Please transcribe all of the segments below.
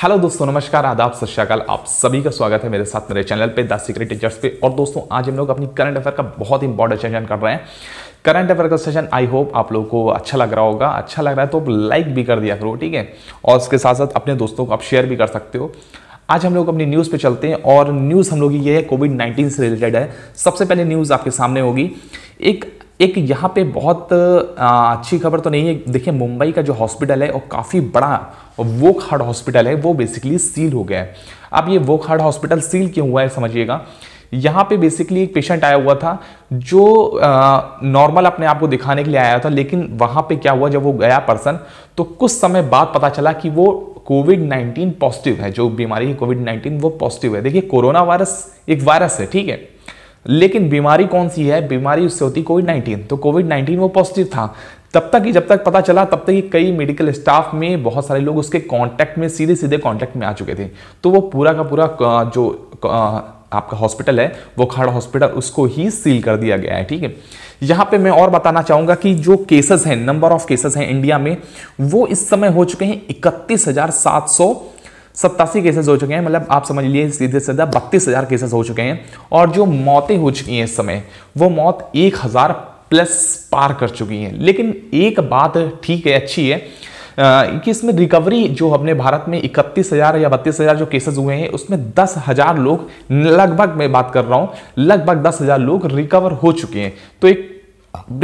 hello दोस्तों नमस्कार आदाब सत श्रीकाल आप सभी का स्वागत है मेरे साथ मेरे चैनल पे द सीक्रेट टीचर्स पे और दोस्तों आज हम लोग अपनी करंट अफेयर का बहुत इंपॉर्टेंट सेशन कर रहे हैं करंट अफेयर का सेशन आई होप आप लोगों को अच्छा लग रहा होगा अच्छा लग रहा है तो लाइक भी कर दिया करो ठीक है और उसके साथ साथ अपने दोस्तों को आप शेयर भी कर सकते हो आज हम लोग अपनी न्यूज़ पे चलते हैं और न्यूज़ हम लोग की ये है कोविड 19 से रिलेटेड है सबसे पहले न्यूज़ आपके सामने होगी एक एक यहाँ पे बहुत अच्छी खबर तो नहीं है देखिए मुंबई का जो हॉस्पिटल है वो काफ़ी बड़ा वो खाड़ हॉस्पिटल है वो बेसिकली सील हो गया है अब ये वो खाड़ हॉस्पिटल सील क्यों हुआ है समझिएगा यहाँ पे बेसिकली एक पेशेंट आया हुआ था जो नॉर्मल अपने आप को दिखाने के लिए आया था लेकिन वहाँ पे क्या हुआ जब वो गया पर्सन तो कुछ समय बाद पता चला कि वो कोविड 19 पॉजिटिव है जो बीमारी है कोविड 19 वो पॉजिटिव है देखिए कोरोना वायरस एक वायरस है ठीक है लेकिन बीमारी कौन सी है बीमारी उससे होती कोविड नाइन्टीन तो कोविड नाइन्टीन वो पॉजिटिव था तब तक ही जब तक पता चला तब तक ही कई मेडिकल स्टाफ में बहुत सारे लोग उसके कांटेक्ट में सीधे सीधे कांटेक्ट में आ चुके थे तो वो पूरा का पूरा जो आपका हॉस्पिटल है वो खाड़ा हॉस्पिटल उसको ही सील कर दिया गया है ठीक है यहाँ पे मैं और बताना चाहूँगा कि जो केसेस हैं नंबर ऑफ केसेस हैं इंडिया में वो इस समय हो चुके हैं इकतीस हज़ार सात सौ सत्तासी केसेस हो चुके हैं मतलब आप समझ लिए सीधे सीधा बत्तीस हज़ार केसेस हो चुके हैं और जो मौतें हो चुकी हैं इस समय वो मौत एक हज़ार प्लस पार कर चुकी हैं लेकिन एक बात ठीक है अच्छी है कि इसमें रिकवरी जो हमने भारत में इकतीस हज़ार या बत्तीस हज़ार जो केसेस हुए हैं उसमें दस हज़ार लोग लगभग मैं बात कर रहा हूं लगभग दस हज़ार लोग रिकवर हो चुके हैं तो एक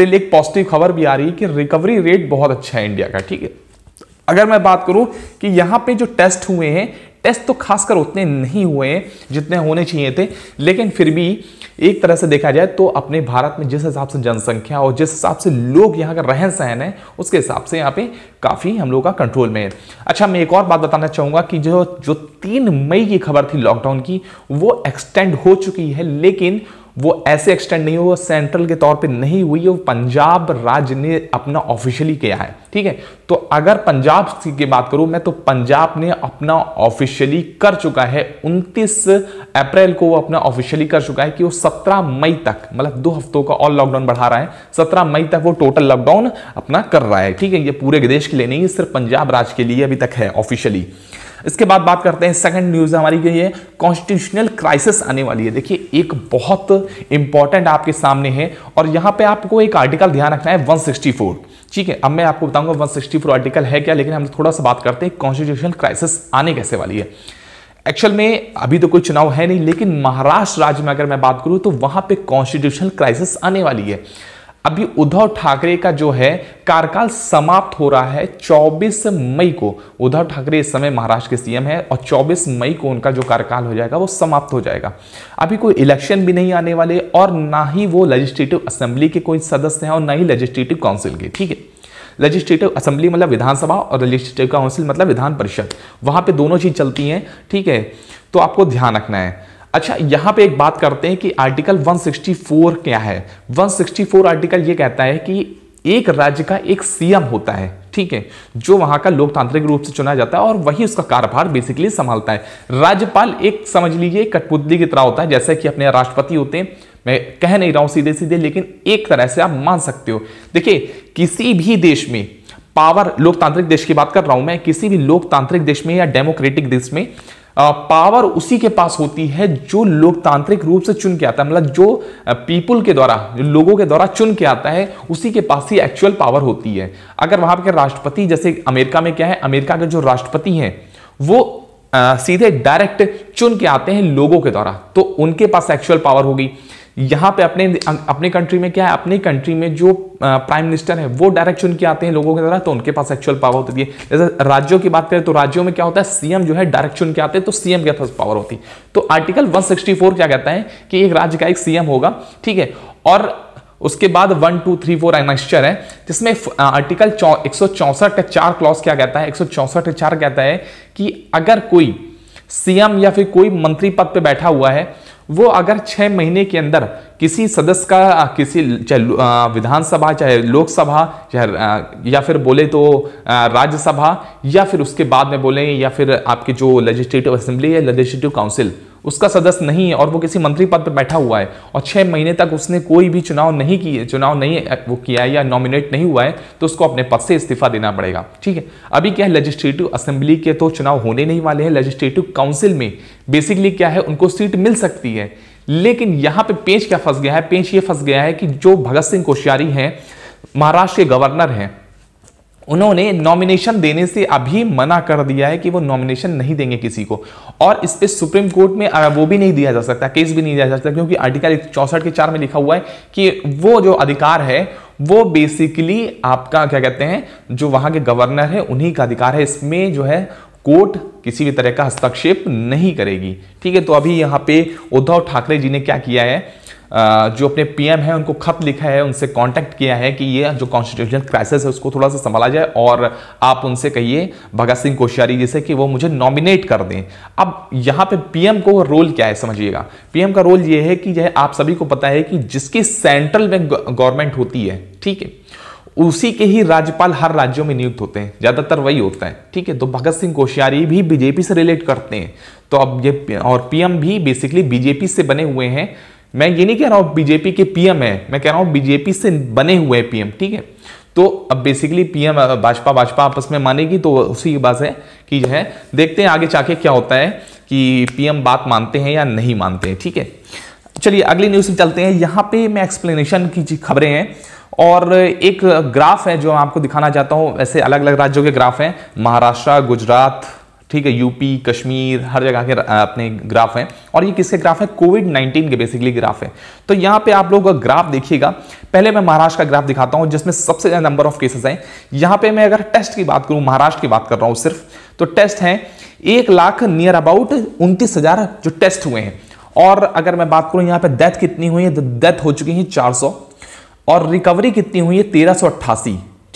दिल एक पॉजिटिव खबर भी आ रही है कि रिकवरी रेट बहुत अच्छा है इंडिया का ठीक है अगर मैं बात करूं कि यहां पे जो टेस्ट हुए हैं टेस्ट तो खासकर उतने नहीं हुए हैं जितने होने चाहिए थे लेकिन फिर भी एक तरह से देखा जाए तो अपने भारत में जिस हिसाब से जनसंख्या और जिस हिसाब से लोग यहाँ का रहन सहन है उसके हिसाब से यहाँ पे काफ़ी हम लोगों का कंट्रोल में है अच्छा मैं एक और बात बताना चाहूँगा कि जो जो तीन मई की खबर थी लॉकडाउन की वो एक्सटेंड हो चुकी है लेकिन वो ऐसे एक्सटेंड नहीं हुई वो सेंट्रल के तौर पे नहीं हुई वो पंजाब राज्य ने अपना ऑफिशियली किया है ठीक है तो अगर पंजाब की बात करूं मैं तो पंजाब ने अपना ऑफिशियली कर चुका है 29 अप्रैल को वो अपना ऑफिशियली कर चुका है कि वो 17 मई तक मतलब दो हफ्तों का और लॉकडाउन बढ़ा रहा है 17 मई तक वो टोटल लॉकडाउन अपना कर रहा है ठीक है ये पूरे देश के लिए नहीं सिर्फ पंजाब राज्य के लिए अभी तक है ऑफिशियली इसके बाद बात करते हैं सेकंड न्यूज हमारी ये है कॉन्स्टिट्यूशनल क्राइसिस आने वाली है देखिए एक बहुत इंपॉर्टेंट आपके सामने है और यहां पे आपको एक आर्टिकल ध्यान रखना है 164 ठीक है अब मैं आपको बताऊंगा 164 आर्टिकल है क्या लेकिन हम थोड़ा सा बात करते हैं कॉन्स्टिट्यूशनल क्राइसिस आने कैसे वाली है एक्चुअल में अभी तो कोई चुनाव है नहीं लेकिन महाराष्ट्र राज्य में अगर मैं बात करूं तो वहां पर कॉन्स्टिट्यूशनल क्राइसिस आने वाली है अभी उद्धव ठाकरे का जो है कार्यकाल समाप्त हो रहा है 24 मई को उद्धव ठाकरे इस समय महाराष्ट्र के सीएम है और 24 मई को उनका जो कार्यकाल हो जाएगा वो समाप्त हो जाएगा अभी कोई इलेक्शन भी नहीं आने वाले और ना ही वो लेजिस्लेटिव असेंबली के कोई सदस्य हैं और ना ही लेजिस्लेटिव काउंसिल के ठीक है लेजिस्लेटिव असेंबली मतलब विधानसभा और लेजिस्लेटिव काउंसिल मतलब विधान परिषद वहां पर दोनों चीज़ चलती हैं ठीक है तो आपको ध्यान रखना है अच्छा यहां पे एक बात करते हैं कि आर्टिकल 164 क्या है 164 आर्टिकल ये कहता है कि एक राज्य का एक सीएम होता है ठीक है जो वहां का लोकतांत्रिक रूप से चुना जाता है और वही उसका कार्यभार बेसिकली संभालता है राज्यपाल एक समझ लीजिए कठपुतली की तरह होता है जैसे कि अपने राष्ट्रपति होते हैं मैं कह नहीं रहा हूं सीधे सीधे लेकिन एक तरह से आप मान सकते हो देखिए किसी भी देश में पावर लोकतांत्रिक देश की बात कर रहा हूं मैं किसी भी लोकतांत्रिक देश में या डेमोक्रेटिक देश में पावर उसी के पास होती है जो लोकतांत्रिक रूप से चुन के आता है मतलब जो पीपुल के द्वारा लोगों के द्वारा चुन के आता है उसी के पास ही एक्चुअल पावर होती है अगर वहां के राष्ट्रपति जैसे अमेरिका में क्या है अमेरिका के जो राष्ट्रपति हैं वो आ, सीधे डायरेक्ट चुन के आते हैं लोगों के द्वारा तो उनके पास एक्चुअल पावर होगी यहाँ पे अपने अपने कंट्री में क्या है अपने कंट्री में जो प्राइम मिनिस्टर है वो डायरेक्ट चुन के आते हैं लोगों के द्वारा तो उनके पास एक्चुअल पावर होती है जैसे राज्यों की बात करें तो राज्यों में क्या होता है सीएम जो है डायरेक्ट चुन के आते हैं तो सीएम के पास पावर होती है तो आर्टिकल वन क्या कहता है कि एक राज्य का एक सीएम होगा ठीक है और उसके बाद one two three four annexure है जिसमें आर्टिकल एक सौ चार क्लॉज क्या कहता है एक सौ चार कहता है कि अगर कोई सीएम या फिर कोई मंत्री पद पर बैठा हुआ है वो अगर छः महीने के अंदर किसी सदस्य का किसी चाहे विधानसभा चाहे लोकसभा चाहे या फिर बोले तो राज्यसभा या फिर उसके बाद में बोले या फिर आपके जो लेजिस्लेटिव असेंबली है लेजिस्लेटिव काउंसिल उसका सदस्य नहीं है और वो किसी मंत्री पद पर बैठा हुआ है और छः महीने तक उसने कोई भी चुनाव नहीं किए चुनाव नहीं वो किया है या नॉमिनेट नहीं हुआ है तो उसको अपने पद से इस्तीफा देना पड़ेगा ठीक है अभी क्या है लेजिस्लेटिव असेंबली के तो चुनाव होने नहीं वाले हैं लेजिस्लेटिव काउंसिल में बेसिकली क्या है उनको सीट मिल सकती है लेकिन यहाँ पे पेंच क्या फंस गया है पेंच ये फंस गया है कि जो भगत सिंह कोश्यारी हैं महाराष्ट्र के गवर्नर हैं उन्होंने नॉमिनेशन देने से अभी मना कर दिया है कि वो नॉमिनेशन नहीं देंगे किसी को और इस पर सुप्रीम कोर्ट में वो भी नहीं दिया जा सकता केस भी नहीं दिया जा सकता क्योंकि आर्टिकल चौसठ के चार में लिखा हुआ है कि वो जो अधिकार है वो बेसिकली आपका क्या कहते हैं जो वहां के गवर्नर है उन्हीं का अधिकार है इसमें जो है कोर्ट किसी भी तरह का हस्तक्षेप नहीं करेगी ठीक है तो अभी यहाँ पे उद्धव ठाकरे जी ने क्या किया है जो अपने पीएम हैं उनको खत लिखा है उनसे कांटेक्ट किया है कि ये जो कॉन्स्टिट्यूशन क्राइसिस है उसको थोड़ा सा संभाला जाए और आप उनसे कहिए भगत सिंह कोश्यारी जैसे कि वो मुझे नॉमिनेट कर दें अब यहाँ पे पीएम को रोल क्या है समझिएगा पीएम का रोल ये है कि जो आप सभी को पता है कि जिसकी सेंट्रल में गवर्नमेंट होती है ठीक है उसी के ही राज्यपाल हर राज्यों में नियुक्त होते हैं ज़्यादातर वही होता है ठीक है तो भगत सिंह कोश्यारी भी बीजेपी से रिलेट करते हैं तो अब ये और पीएम भी बेसिकली बीजेपी से बने हुए हैं मैं ये नहीं कह रहा हूँ बीजेपी के पीएम है मैं कह रहा हूँ बीजेपी से बने हुए पीएम ठीक है तो अब बेसिकली पीएम भाजपा भाजपा आपस में मानेगी तो उसी की बात है कि जो है देखते हैं आगे जाके क्या होता है कि पीएम बात मानते हैं या नहीं मानते हैं ठीक है चलिए अगली न्यूज़ में चलते हैं यहाँ पे मैं एक्सप्लेनेशन की खबरें हैं और एक ग्राफ है जो मैं आपको दिखाना चाहता हूँ ऐसे अलग अलग राज्यों के ग्राफ हैं महाराष्ट्र गुजरात ठीक है यूपी कश्मीर हर जगह के अपने ग्राफ हैं और ये किसके ग्राफ हैं कोविड 19 के बेसिकली ग्राफ हैं तो यहाँ पे आप लोग का ग्राफ देखिएगा पहले मैं महाराष्ट्र का ग्राफ दिखाता हूँ जिसमें सबसे ज़्यादा नंबर ऑफ केसेस हैं यहाँ पे मैं अगर टेस्ट की बात करूँ महाराष्ट्र की बात कर रहा हूँ सिर्फ तो टेस्ट हैं एक लाख नियर अबाउट उनतीस जो टेस्ट हुए हैं और अगर मैं बात करूँ यहाँ पर डेथ कितनी हुई है डेथ तो हो चुकी है चार और रिकवरी कितनी हुई है तेरह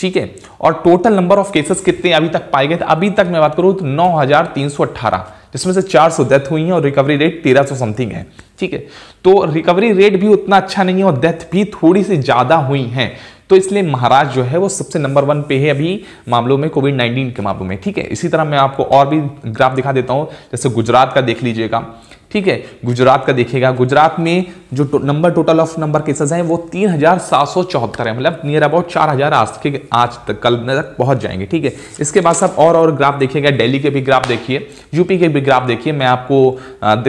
ठीक है और टोटल नंबर ऑफ केसेस कितने अभी तक पाए गए थे अभी तक मैं बात करूं तो नौ जिसमें से 400 डेथ हुई है और रिकवरी रेट 1300 समथिंग है ठीक है तो रिकवरी रेट भी उतना अच्छा नहीं है और डेथ भी थोड़ी सी ज़्यादा हुई है तो इसलिए महाराष्ट्र जो है वो सबसे नंबर वन पे है अभी मामलों में कोविड नाइनटीन के मामलों में ठीक है इसी तरह मैं आपको और भी ग्राफ दिखा देता हूं जैसे गुजरात का देख लीजिएगा ठीक है गुजरात का देखिएगा गुजरात में जो तो, number total of number cases हैं वो तीन हजार सात सौ चौहत्तर है मतलब नियर अबाउट चार हजार आज के आज तक कल तक पहुंच जाएंगे ठीक है इसके बाद सब और और ग्राफ देखिएगा दिल्ली के भी ग्राफ देखिए यूपी के भी ग्राफ देखिए मैं आपको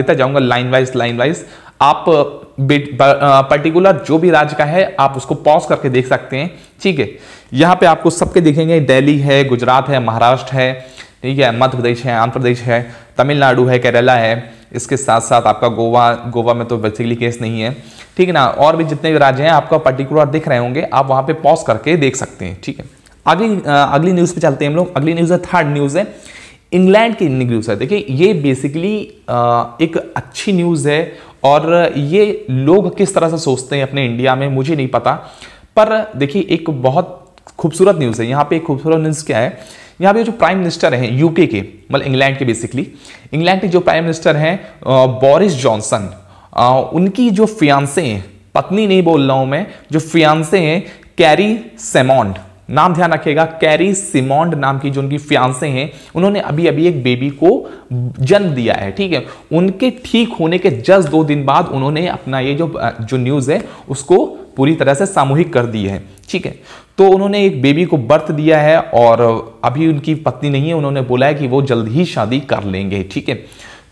देता जाऊंगा लाइन वाइज लाइन वाइज आप पर्टिकुलर जो भी राज्य का है आप उसको पॉज करके देख सकते हैं ठीक है यहाँ पे आपको सबके देखेंगे दिल्ली है गुजरात है महाराष्ट्र है ठीक है मध्य प्रदेश है आंध्र प्रदेश है तमिलनाडु है केरला है इसके साथ साथ आपका गोवा गोवा में तो बेसिकली केस नहीं है ठीक है ना और भी जितने भी राज्य हैं आपका पर्टिकुलर दिख रहे होंगे आप वहाँ पे पॉज करके देख सकते हैं ठीक है अगली अगली न्यूज़ पे चलते हैं हम लोग अगली न्यूज़ है थर्ड न्यूज़ है इंग्लैंड की न्यूज़ है देखिए ये बेसिकली एक अच्छी न्यूज़ है और ये लोग किस तरह से सोचते हैं अपने इंडिया में मुझे नहीं पता पर देखिए एक बहुत खूबसूरत न्यूज़ है यहाँ पे एक खूबसूरत न्यूज़ क्या है यहाँ पे जो प्राइम मिनिस्टर हैं यूके के मतलब इंग्लैंड के बेसिकली इंग्लैंड के जो प्राइम मिनिस्टर हैं बोरिस जॉनसन उनकी जो फियांसे हैं पत्नी नहीं बोल रहा हूँ मैं जो फियांसे हैं कैरी सेमोंड नाम ध्यान रखिएगा कैरी सिमोंड नाम की जो उनकी फियांसे हैं उन्होंने अभी अभी एक बेबी को जन्म दिया है ठीक है उनके ठीक होने के जस्ट दो दिन बाद उन्होंने अपना ये जो जो न्यूज़ है उसको पूरी तरह से सामूहिक कर दी है ठीक है तो उन्होंने एक बेबी को बर्थ दिया है और अभी उनकी पत्नी नहीं है उन्होंने बोला है कि वो जल्द ही शादी कर लेंगे ठीक है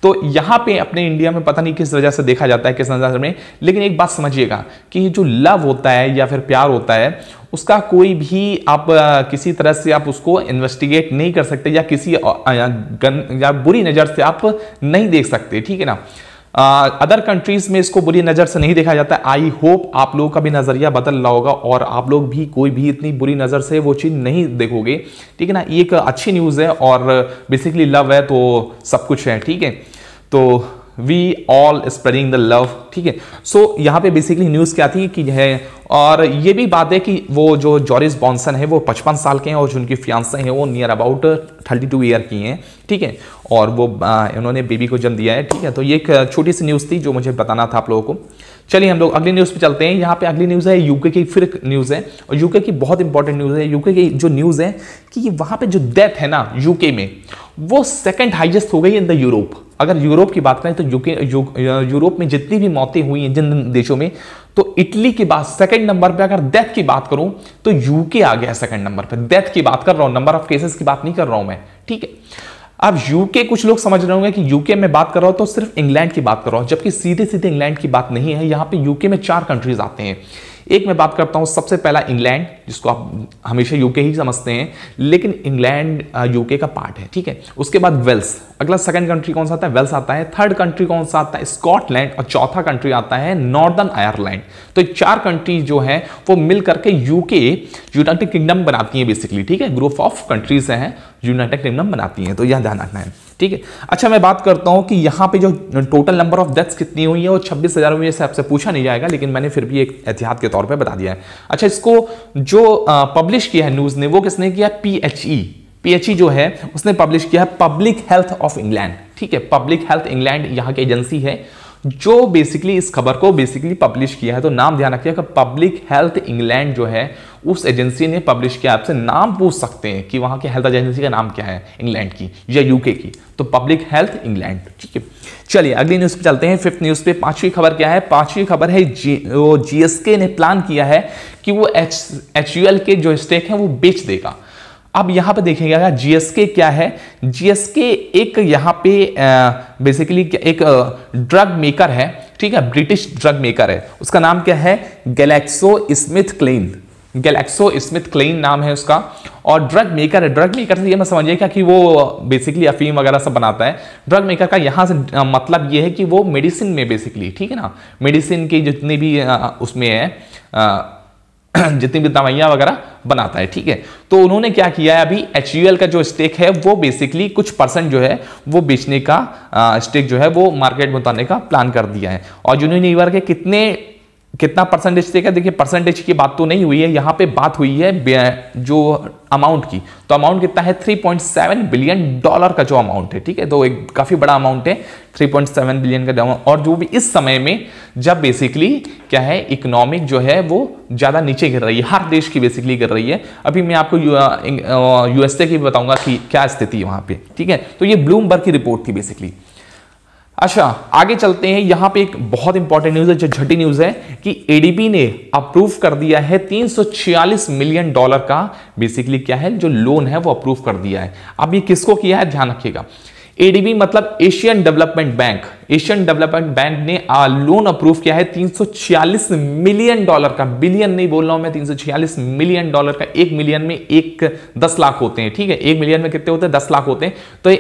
तो यहाँ पे अपने इंडिया में पता नहीं किस वजह से देखा जाता है किस नज़र में लेकिन एक बात समझिएगा कि जो लव होता है या फिर प्यार होता है उसका कोई भी आप किसी तरह से आप उसको इन्वेस्टिगेट नहीं कर सकते या किसी गन या बुरी नज़र से आप नहीं देख सकते ठीक है ना अदर uh, कंट्रीज में इसको बुरी नज़र से नहीं देखा जाता आई होप आप लोगों का भी नज़रिया बदल रहा होगा और आप लोग भी कोई भी इतनी बुरी नज़र से वो चीज़ नहीं देखोगे ठीक है ना ये एक अच्छी न्यूज़ है और बेसिकली लव है तो सब कुछ है ठीक है तो we all spreading the love ठीक है सो यहाँ पे बेसिकली न्यूज़ क्या थी कि है और ये भी बात है कि वो जो जॉरिस बॉन्सन है वो पचपन साल के हैं और जो उनकी फियांसा हैं वो near about thirty two year की हैं ठीक है और वो उन्होंने बेबी को जन्म दिया है ठीक है तो ये एक छोटी सी न्यूज़ थी जो मुझे बताना था आप लोगों को चलिए हम लोग अगली न्यूज़ पे चलते हैं यहाँ पे अगली न्यूज़ है यूके की फिर न्यूज़ है और यूके की बहुत इंपॉर्टेंट न्यूज़ है यूके की जो न्यूज़ है कि वहाँ पे जो डेथ है ना यूके में वो सेकेंड हाइजेस्ट हो गई इन द यूरोप अगर यूरोप की बात करें तो यूके यूरोप में जितनी भी मौतें हुई हैं जिन देशों में तो इटली के बाद सेकंड नंबर पे अगर डेथ की बात करूं तो यूके आ गया सेकंड नंबर पे डेथ की बात कर रहा हूं नंबर ऑफ केसेस की बात नहीं कर रहा हूं मैं ठीक है अब यूके कुछ लोग समझ रहे होंगे कि यूके में बात कर रहा हूं तो सिर्फ इंग्लैंड की बात कर रहा हूं जबकि सीधे सीधे इंग्लैंड की बात नहीं है यहां पे यूके में चार कंट्रीज आते हैं एक मैं बात करता हूँ सबसे पहला इंग्लैंड जिसको आप हमेशा यूके ही समझते हैं लेकिन इंग्लैंड यूके का पार्ट है ठीक है उसके बाद वेल्स अगला सेकंड कंट्री कौन सा आता है वेल्स आता है थर्ड कंट्री कौन सा आता है स्कॉटलैंड और चौथा कंट्री आता है नॉर्दर्न आयरलैंड तो चार कंट्री जो है वो मिल करके यूके यूनाइटेड किंगडम बनाती है बेसिकली ठीक है ग्रुप ऑफ कंट्रीज हैं यूनाइटेड किंगडम बनाती हैं तो यह ध्यान रखना है ठीक है अच्छा मैं बात करता हूं कि यहां पे जो टोटल नंबर ऑफ डेथ्स कितनी हुई है वो छब्बीस हज़ार में से आपसे पूछा नहीं जाएगा लेकिन मैंने फिर भी एक एहतियात के तौर पर बता दिया है अच्छा इसको जो पब्लिश किया है न्यूज़ ने वो किसने किया पी एच ई जो है उसने पब्लिश किया है पब्लिक हेल्थ ऑफ इंग्लैंड ठीक है पब्लिक हेल्थ इंग्लैंड यहाँ की एजेंसी है जो बेसिकली इस खबर को बेसिकली पब्लिश किया है तो नाम ध्यान रखिए कि पब्लिक हेल्थ इंग्लैंड जो है उस एजेंसी ने पब्लिश किया आपसे नाम पूछ सकते हैं कि वहां की हेल्थ एजेंसी का नाम क्या है इंग्लैंड की या यूके की तो पब्लिक हेल्थ इंग्लैंड ठीक है चलिए अगली न्यूज़ पे चलते हैं फिफ्थ न्यूज़ पे पांचवी खबर क्या है पांचवी खबर है जी जीएसके ने प्लान किया है कि वो एच एच के जो स्टेक है वो बेच देगा अब यहाँ पे देखेगा जीएसके क्या है जीएसके एक यहाँ पे बेसिकली एक ड्रग मेकर है ठीक है ब्रिटिश ड्रग मेकर है उसका नाम क्या है Glaxo Smith Kline Glaxo Smith Kline नाम है उसका और ड्रग मेकर है ड्रग मेकर से ये मैं समझिएगा कि वो बेसिकली अफीम वगैरह सब बनाता है ड्रग मेकर का यहाँ से मतलब ये है कि वो मेडिसिन में बेसिकली ठीक है ना मेडिसिन के जितने भी उसमें है जितनी भी दवाइयाँ वगैरह बनाता है ठीक है तो उन्होंने क्या किया है अभी एच का जो स्टेक है वो बेसिकली कुछ परसेंट जो है वो बेचने का स्टेक जो है वो मार्केट में उतारने का प्लान कर दिया है और यूनिलीवर के कितने कितना परसेंटेज देगा देखिए परसेंटेज की बात तो नहीं हुई है यहाँ पे बात हुई है जो अमाउंट की तो अमाउंट कितना है 3.7 बिलियन डॉलर का जो अमाउंट है ठीक है तो एक काफ़ी बड़ा अमाउंट है 3.7 बिलियन का और जो भी इस समय में जब बेसिकली क्या है इकोनॉमिक जो है वो ज़्यादा नीचे गिर रही है हर देश की बेसिकली गिर रही है अभी मैं आपको यूएसए की बताऊंगा कि क्या स्थिति है वहाँ पर ठीक है तो ये ब्लूमबर्ग की रिपोर्ट थी बेसिकली अच्छा आगे चलते हैं यहां पे एक बहुत इंपॉर्टेंट न्यूज है जो झटी न्यूज है कि एडीबी ने अप्रूव कर दिया है 346 मिलियन डॉलर का बेसिकली क्या है जो लोन है वो अप्रूव कर दिया है अब ये किसको किया है ध्यान रखिएगा एडीबी मतलब Asian Development Bank Asian Development Bank ने आ, लोन अप्रूव किया है 346 मिलियन डॉलर का बिलियन नहीं बोल रहा हूं मैं 346 मिलियन डॉलर का एक मिलियन में एक दस लाख होते हैं ठीक है एक मिलियन में कितने होते हैं दस लाख होते हैं तो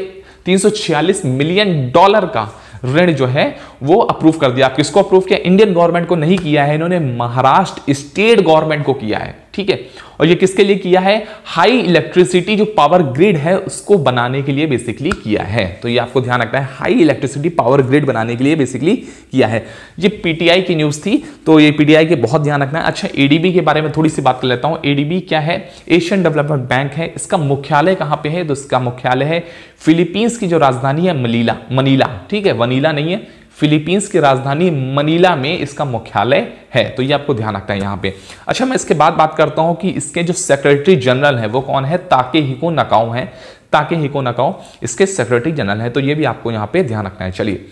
तीन 346 मिलियन डॉलर का ऋण जो है वो अप्रूव कर दिया आप किसको अप्रूव किया इंडियन गवर्नमेंट को नहीं किया है इन्होंने महाराष्ट्र स्टेट गवर्नमेंट को किया है ठीक है और ये किसके लिए किया है हाई इलेक्ट्रिसिटी जो पावर ग्रिड है उसको बनाने के लिए बेसिकली किया है तो ये आपको ध्यान रखना है हाई इलेक्ट्रिसिटी पावर ग्रिड बनाने के लिए बेसिकली किया है ये पीटीआई की न्यूज़ थी तो ये पीटीआई के बहुत ध्यान रखना है अच्छा एडीबी के बारे में थोड़ी सी बात कर लेता हूं एडीबी क्या है एशियन डेवलपमेंट बैंक है इसका मुख्यालय कहां पर है तो इसका मुख्यालय है फिलीपींस की जो राजधानी है मलीला मनीला ठीक है वनीला नहीं है फिलीपींस की राजधानी मनीला में इसका मुख्यालय है तो ये आपको ध्यान रखना है यहाँ पे अच्छा मैं इसके बाद बात करता हूँ कि इसके जो सेक्रेटरी जनरल है वो कौन है ताके हिको नकाओ है ताके हिको नकाओ इसके सेक्रेटरी जनरल है तो ये भी आपको यहाँ पे ध्यान रखना है चलिए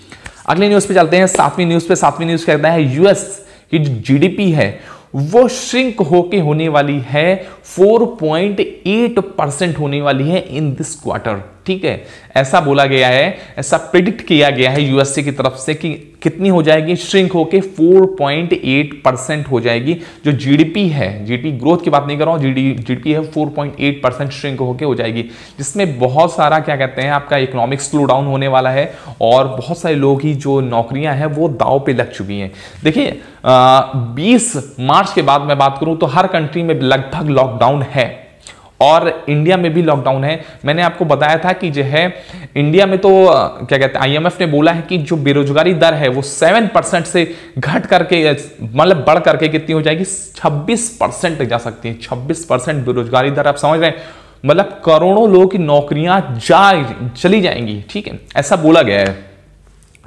अगले न्यूज़ पे चलते हैं सातवीं न्यूज़ पे सातवीं न्यूज़ कहता है यूएस की जी है वो श्रिंक होके होने वाली है 4.8 परसेंट होने वाली है इन दिस क्वार्टर ठीक है ऐसा बोला गया है ऐसा प्रिडिक्ट किया गया है यूएसए की तरफ से कि कितनी हो जाएगी श्रिंक होके 4.8 परसेंट हो जाएगी जो जीडीपी है जीडीपी ग्रोथ की बात नहीं कर रहा हूं जीडीपी है 4.8 परसेंट श्रिंक होके हो जाएगी जिसमें बहुत सारा क्या कहते हैं आपका इकोनॉमिक स्लो डाउन होने वाला है और बहुत सारे लोग ही जो नौकरियां हैं वो दाव पे लग चुकी हैं देखिए बीस मार्च के बाद मैं बात करूं तो हर कंट्री में लगभग लॉकडाउन है और इंडिया में भी लॉकडाउन है मैंने आपको बताया था कि जो है इंडिया में तो क्या कहते हैं आईएमएफ ने बोला है कि जो बेरोजगारी दर है वो सेवन परसेंट से घट करके मतलब बढ़ करके कितनी हो जाएगी छब्बीस परसेंट जा सकती है छब्बीस परसेंट बेरोजगारी दर आप समझ रहे हैं मतलब करोड़ों लोगों की नौकरियां जा चली जाएंगी ठीक है ऐसा बोला गया है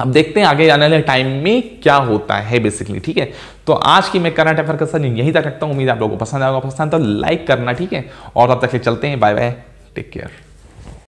अब देखते हैं आगे आने वाले टाइम में क्या होता है बेसिकली ठीक है तो आज की मैं करंट अफेयर का सर यही तक रखता हूँ उम्मीद आप लोगों को पसंद आएगा पसंद तो लाइक करना ठीक है और अब तक चलते हैं बाय बाय टेक केयर